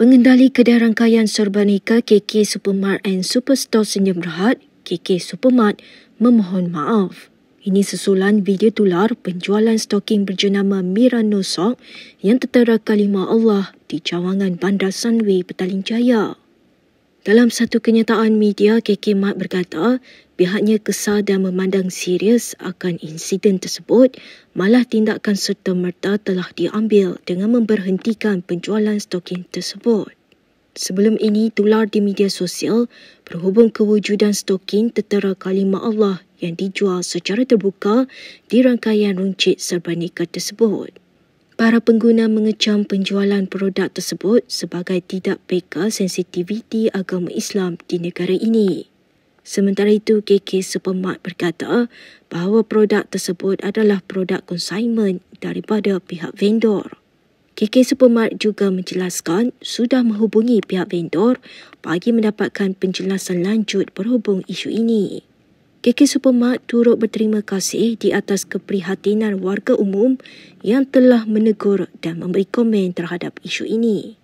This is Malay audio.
Pengendali Kedai Rangkaian Serbanika KK Supermart and Superstore Senyum Rahat, KK Supermart, memohon maaf. Ini susulan video tular penjualan stoking berjenama Mirano Nosok yang tertera kalimah Allah di cawangan Bandar Sunway Petaling Jaya. Dalam satu kenyataan media, KK Mat berkata pihaknya kesal dan memandang serius akan insiden tersebut malah tindakan serta-merta telah diambil dengan memberhentikan penjualan stokin tersebut. Sebelum ini, tular di media sosial berhubung kewujudan stokin tertera kalimah Allah yang dijual secara terbuka di rangkaian runcit serba nikah tersebut. Para pengguna mengecam penjualan produk tersebut sebagai tidak peka sensitiviti agama Islam di negara ini. Sementara itu, KK Supermart berkata bahawa produk tersebut adalah produk consignment daripada pihak vendor. KK Supermart juga menjelaskan sudah menghubungi pihak vendor bagi mendapatkan penjelasan lanjut berhubung isu ini. KK Supermart turut berterima kasih di atas keprihatinan warga umum yang telah menegur dan memberi komen terhadap isu ini.